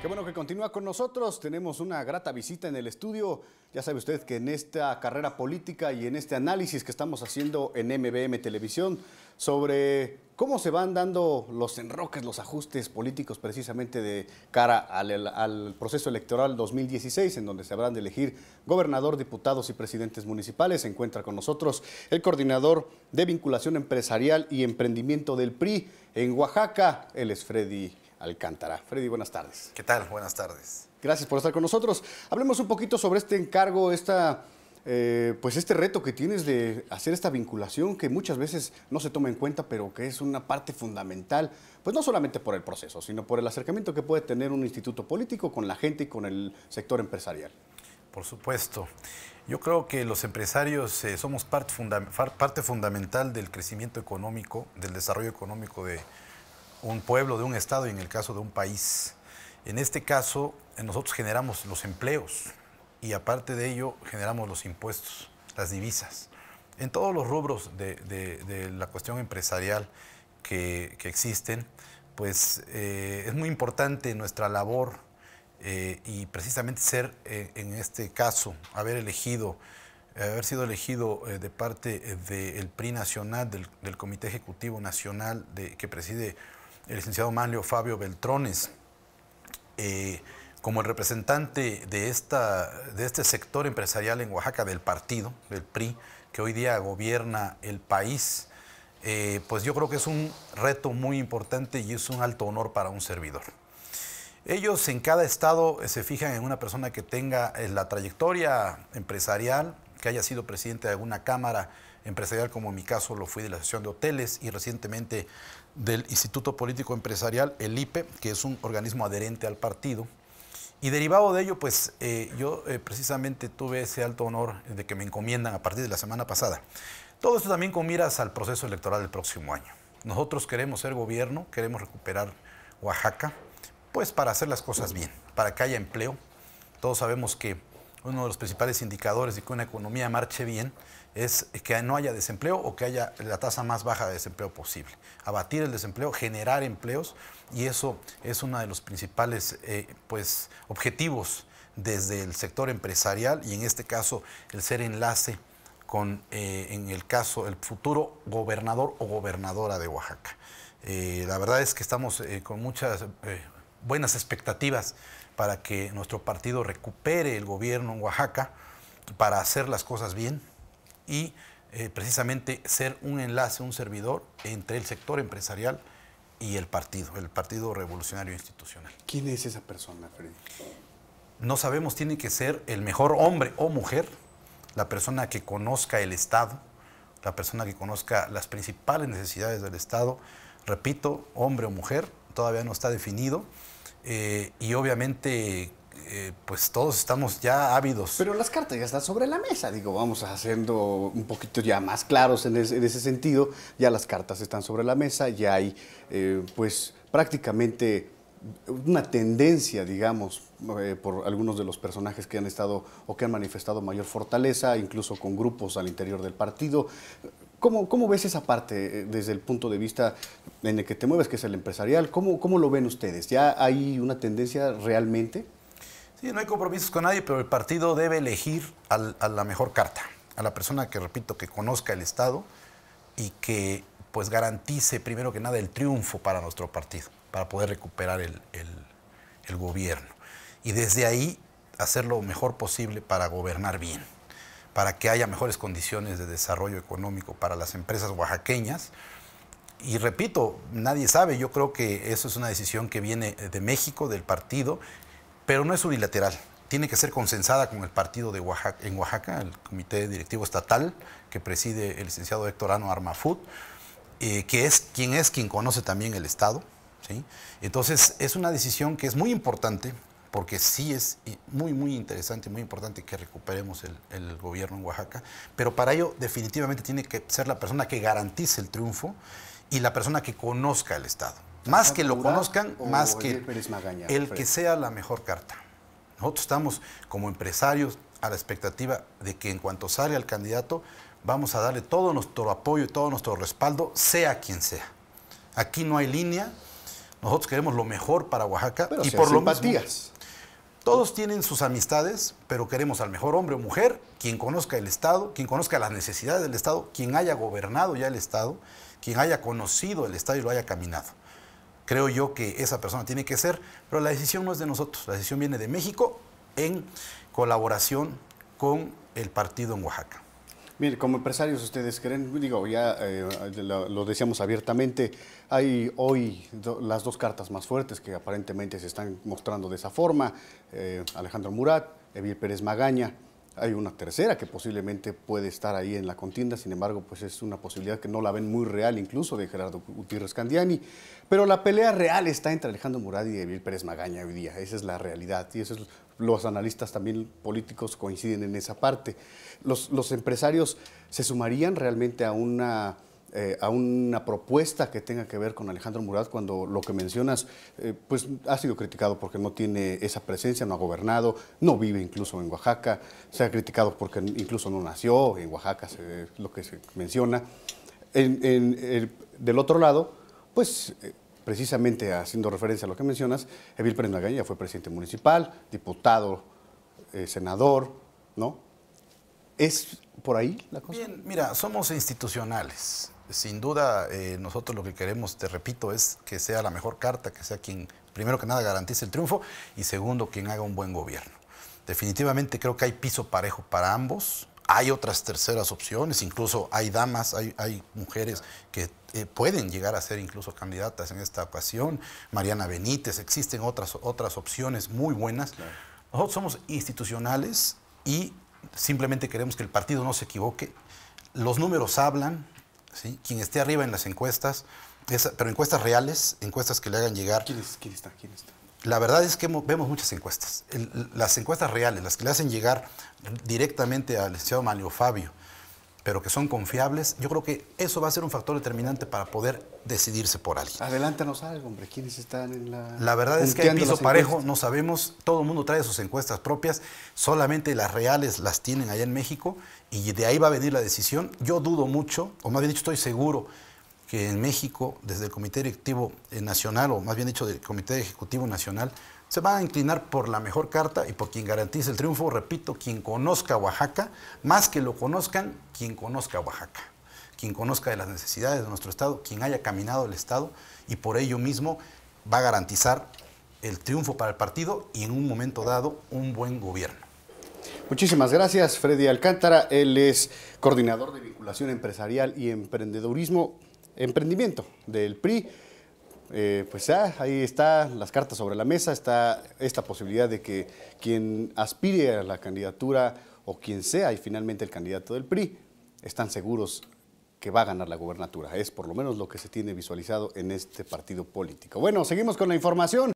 Qué bueno que continúa con nosotros. Tenemos una grata visita en el estudio. Ya sabe usted que en esta carrera política y en este análisis que estamos haciendo en MBM Televisión sobre cómo se van dando los enroques, los ajustes políticos precisamente de cara al, proceso electoral 2016, en donde se habrán de elegir gobernador, diputados y presidentes municipales. Se encuentra con nosotros el coordinador de vinculación empresarial y emprendimiento del PRI en Oaxaca, él es Freddy Alcántara. Freddy, buenas tardes. ¿Qué tal? Buenas tardes. Gracias por estar con nosotros. Hablemos un poquito sobre este encargo, esta, eh, pues este reto que tienes de hacer esta vinculación que muchas veces no se toma en cuenta, pero que es una parte fundamental, pues no solamente por el proceso, sino por el acercamiento que puede tener un instituto político con la gente y con el sector empresarial. Por supuesto. Yo creo que los empresarios eh, somos parte fundamental del crecimiento económico, del desarrollo económico de, un pueblo, de un estado y en el caso de un país. En este caso, eh, nosotros generamos los empleos y aparte de ello generamos los impuestos, las divisas. En todos los rubros de, la cuestión empresarial que, existen, pues eh, es muy importante nuestra labor eh, y precisamente ser en este caso, haber elegido, haber sido elegido de parte del PRI Nacional, del Comité Ejecutivo Nacional que preside el licenciado Manlio Fabio Beltrones. Eh, como el representante de, esta, de este sector empresarial en Oaxaca del partido, del PRI, que hoy día gobierna el país, eh, pues yo creo que es un reto muy importante y es un alto honor para un servidor. Ellos en cada estado eh, se fijan en una persona que tenga la trayectoria empresarial, que haya sido presidente de alguna cámara empresarial, como en mi caso lo fui de la Asociación de Hoteles y recientemente del Instituto Político Empresarial, el IPE, que es un organismo adherente al partido. Y derivado de ello, pues eh, yo eh, precisamente tuve ese alto honor de que me encomiendan a partir de la semana pasada. Todo esto también con miras al proceso electoral del próximo año. Nosotros queremos ser gobierno, queremos recuperar Oaxaca, pues para hacer las cosas bien, para que haya empleo. Todos sabemos que uno de los principales indicadores de que una economía marche bien es que no haya desempleo o que haya la tasa más baja de desempleo posible. Abatir el desempleo, generar empleos y eso es uno de los principales eh, pues, objetivos desde el sector empresarial y en este caso el ser enlace con, eh, en el caso, el futuro gobernador o gobernadora de Oaxaca. Eh, la verdad es que estamos con muchas buenas expectativas para que nuestro partido recupere el gobierno en Oaxaca para hacer las cosas bien, y eh, precisamente ser un enlace, un servidor entre el sector empresarial y el partido, el Partido Revolucionario Institucional. ¿Quién es esa persona, Freddy? No sabemos, tiene que ser el mejor hombre o mujer, la persona que conozca el Estado, la persona que conozca las principales necesidades del Estado, repito, hombre o mujer, todavía no está definido, eh, y obviamente eh, pues todos estamos ya ávidos. Pero las cartas ya están sobre la mesa, digo, vamos haciendo un poquito ya más claros en, ese sentido, ya las cartas están sobre la mesa, ya hay eh, pues prácticamente una tendencia, digamos, eh, por algunos de los personajes que han estado o que han manifestado mayor fortaleza, incluso con grupos al interior del partido. ¿Cómo, ves esa parte desde el punto de vista en el que te mueves, que es el empresarial? cómo lo ven ustedes? ¿Ya hay una tendencia realmente? Sí, no hay compromisos con nadie, pero el partido debe elegir a la mejor carta, a la persona que, repito, que conozca el Estado y que pues garantice primero que nada el triunfo para nuestro partido, para poder recuperar el, el gobierno. Y desde ahí hacer lo mejor posible para gobernar bien, para que haya mejores condiciones de desarrollo económico para las empresas oaxaqueñas, y repito, nadie sabe, yo creo que eso es una decisión que viene de México, del partido, pero no es unilateral. Tiene que ser consensada con el partido de Oaxaca, en Oaxaca, el comité directivo estatal que preside el licenciado Héctor Ano Armafut, eh, que es quien es quien conoce también el Estado. Entonces, es una decisión que es muy importante, porque sí es muy, muy interesante, muy importante que recuperemos el, gobierno en Oaxaca, pero para ello definitivamente tiene que ser la persona que garantice el triunfo y la persona que conozca el Estado. Más que lo conozcan, más que el que sea la mejor carta. Nosotros estamos como empresarios a la expectativa de que en cuanto salga el candidato, vamos a darle todo nuestro apoyo y todo nuestro respaldo, sea quien sea. Aquí no hay línea, nosotros queremos lo mejor para Oaxaca y por lo menos. Todos tienen sus amistades, pero queremos al mejor hombre o mujer, quien conozca el Estado, quien conozca las necesidades del Estado, quien haya gobernado ya el Estado, quien haya conocido el Estado y lo haya caminado creo yo que esa persona tiene que ser, pero la decisión no es de nosotros, la decisión viene de México en colaboración con el partido en Oaxaca. Mire, como empresarios ustedes creen, digo, ya eh, lo, decíamos abiertamente, hay hoy las dos cartas más fuertes que aparentemente se están mostrando de esa forma, eh, Alejandro Murat, Evil Pérez Magaña. Hay una tercera que posiblemente puede estar ahí en la contienda, sin embargo, pues es una posibilidad que no la ven muy real incluso de Gerardo Gutiérrez Candiani. Pero la pelea real está entre Alejandro Murad y Evil Pérez Magaña hoy día. Esa es la realidad y eso los analistas también políticos coinciden en esa parte. Los, los empresarios se sumarían realmente a una eh, a una propuesta que tenga que ver con Alejandro Murat cuando lo que mencionas eh, pues ha sido criticado porque no tiene esa presencia, no ha gobernado, no vive incluso en Oaxaca, se ha criticado porque incluso no nació en Oaxaca, lo que se menciona. del otro lado, pues eh, precisamente haciendo referencia a lo que mencionas, Evil Pérez fue presidente municipal, diputado, senador, ¿no? ¿Es por ahí la cosa? Bien, mira, somos institucionales sin duda eh, nosotros lo que queremos, te repito, es que sea la mejor carta, que sea quien, primero que nada, garantice el triunfo y segundo, quien haga un buen gobierno. Definitivamente creo que hay piso parejo para ambos. Hay otras terceras opciones, incluso hay damas, hay, mujeres que eh, pueden llegar a ser incluso candidatas en esta ocasión. Mariana Benítez, existen otras, otras opciones muy buenas. Nosotros somos institucionales y simplemente queremos que el partido no se equivoque. Los números hablan, ¿sí? Quien esté arriba en las encuestas, pero encuestas reales, encuestas que le hagan llegar. ¿Quién, está? La verdad es que vemos muchas encuestas. las encuestas reales, las que le hacen llegar directamente al licenciado Mario Fabio, pero que son confiables, yo creo que eso va a ser un factor determinante para poder decidirse por alguien. no algo, hombre, ¿quiénes están en la... La verdad es que hay piso parejo, no sabemos, todo el mundo trae sus encuestas propias, solamente las reales las tienen allá en México y de ahí va a venir la decisión. Yo dudo mucho, o más bien dicho, estoy seguro que en México, desde el Comité Directivo eh, Nacional, o más bien dicho, del Comité Ejecutivo Nacional, se va a inclinar por la mejor carta y por quien garantice el triunfo, repito, quien conozca Oaxaca, más que lo conozcan, quien conozca Oaxaca, quien conozca de las necesidades de nuestro Estado, quien haya caminado el Estado y por ello mismo va a garantizar el triunfo para el partido y en un momento dado un buen gobierno. Muchísimas gracias, Freddy Alcántara. Él es coordinador de vinculación empresarial y emprendedurismo, emprendimiento del PRI. Eh, pues ya ah, ahí están las cartas sobre la mesa, está esta posibilidad de que quien aspire a la candidatura o quien sea y finalmente el candidato del PRI, están seguros que va a ganar la gubernatura. Es por lo menos lo que se tiene visualizado en este partido político. Bueno, seguimos con la información.